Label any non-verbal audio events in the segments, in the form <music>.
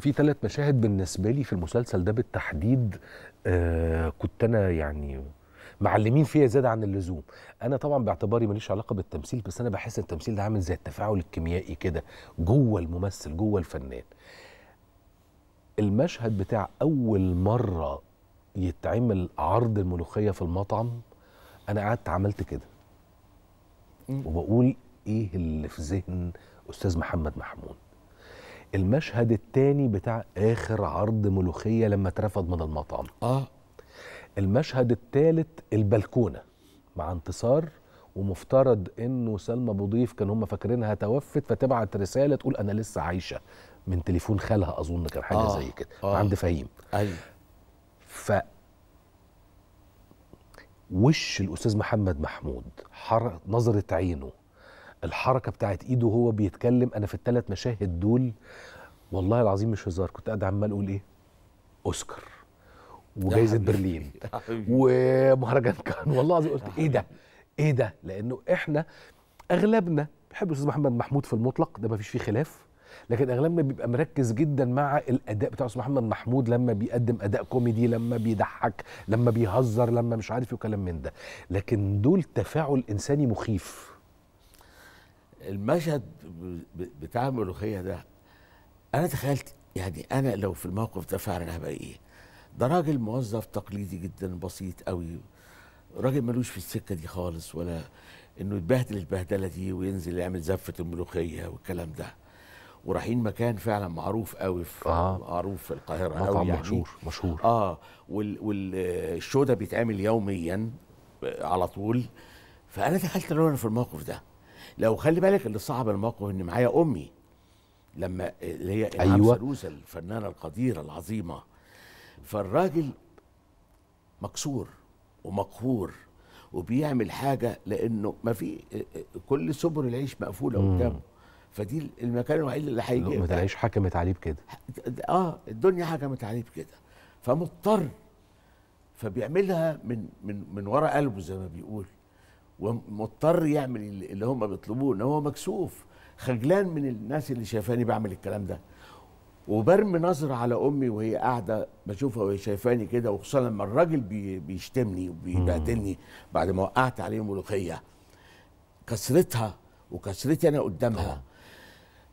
في ثلاث مشاهد بالنسبه لي في المسلسل ده بالتحديد آه كنت انا يعني معلمين فيها زياده عن اللزوم انا طبعا باعتباري ماليش علاقه بالتمثيل بس انا بحس التمثيل ده عامل زي التفاعل الكيميائي كده جوه الممثل جوه الفنان المشهد بتاع اول مره يتعمل عرض الملوخيه في المطعم انا قعدت عملت كده وبقول ايه اللي في ذهن استاذ محمد محمود المشهد الثاني بتاع اخر عرض ملوخيه لما اترفض من المطعم اه المشهد الثالث البلكونه مع انتصار ومفترض انه سلمى بضيف كان هم فاكرينها توفت فتبعت رساله تقول انا لسه عايشه من تليفون خالها اظن كان حاجه آه زي كده آه عند فهيم ايوه ف وش الاستاذ محمد محمود حر... نظره عينه الحركه بتاعت ايده وهو بيتكلم انا في الثلاث مشاهد دول والله العظيم مش هزار كنت قاعد عمال اقول ايه اوسكار وجائزه برلين ومهرجان كان <laughs> والله العظيم قلت ايه ده ايه ده لانه احنا اغلبنا بحب الاستاذ محمد محمود في المطلق ده ما فيش فيه خلاف لكن اغلبنا بيبقى مركز جدا مع الاداء بتاع استاذ محمد محمود لما بيقدم اداء كوميدي لما بيضحك لما بيهزر لما مش عارف ايه وكلام من ده لكن دول تفاعل انساني مخيف المشهد بتاع الملوخيه ده انا تخيلت يعني انا لو في الموقف ده فعلا هبقى ايه ده راجل موظف تقليدي جدا بسيط قوي راجل ملوش في السكه دي خالص ولا انه يتبهدل البهدله دي وينزل يعمل زفه الملوخيه والكلام ده ورايحين مكان فعلا معروف قوي في آه. معروف في القاهره مطعم قوي يعني. مشهور مشهور اه والشو ده بيتعمل يوميا آه، على طول فانا دخلت انا في الموقف ده لو خلي بالك اللي صعب الموقف ان معايا امي لما اللي هي انعام أيوة. سلوسه الفنانه القديره العظيمه فالراجل مكسور ومقهور وبيعمل حاجه لانه ما في كل سبل العيش مقفوله قدامه فدي المكان الوحيد اللي هيجي لقمه العيش حكمت عليه بكده اه الدنيا حكمت عليه بكده فمضطر فبيعملها من من من ورا قلبه زي ما بيقول ومضطر يعمل اللي هم بيطلبوه ان هو مكسوف خجلان من الناس اللي شايفاني بعمل الكلام ده وبرمي نظرة على امي وهي قاعده بشوفها وهي شايفاني كده وخصوصا لما الراجل بيشتمني وبيبهدلني بعد ما وقعت عليه ملوخيه كسرتها وكسرتي انا قدامها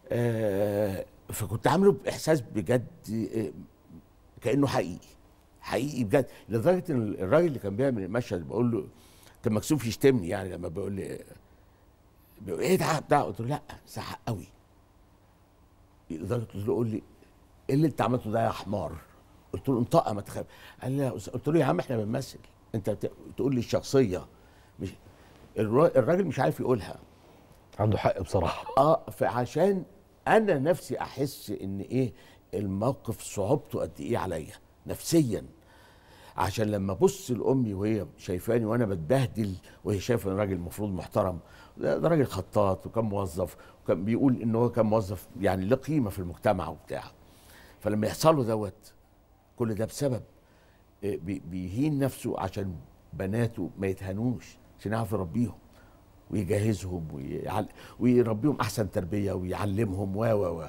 آه فكنت عامله باحساس بجد آه، كانه حقيقي حقيقي بجد لدرجه ان الراجل اللي كان بيعمل المشهد بقول له كان مكسوف يشتمني يعني لما بيقول لي بيقول ايه ده بتاع قلت له لا زعق قوي قلت له قول لي ايه اللي انت عملته ده يا حمار قلت له انطقه ما تخاف قال لي لا قلت له يا عم احنا بنمثل انت بتقول لي الشخصيه مش الراجل مش عارف يقولها عنده حق بصراحه اه فعشان انا نفسي احس ان ايه الموقف صعوبته قد ايه عليا نفسيا عشان لما ابص لامي وهي شايفاني وانا بتبهدل وهي شايفه ان راجل المفروض محترم ده راجل خطاط وكان موظف وكان بيقول ان هو كان موظف يعني له قيمه في المجتمع وبتاع فلما يحصل له دوت كل ده بسبب آه، بيهين نفسه عشان بناته ما يتهانوش عشان يعرف يربيهم ويجهزهم ويربيهم احسن تربيه ويعلمهم و و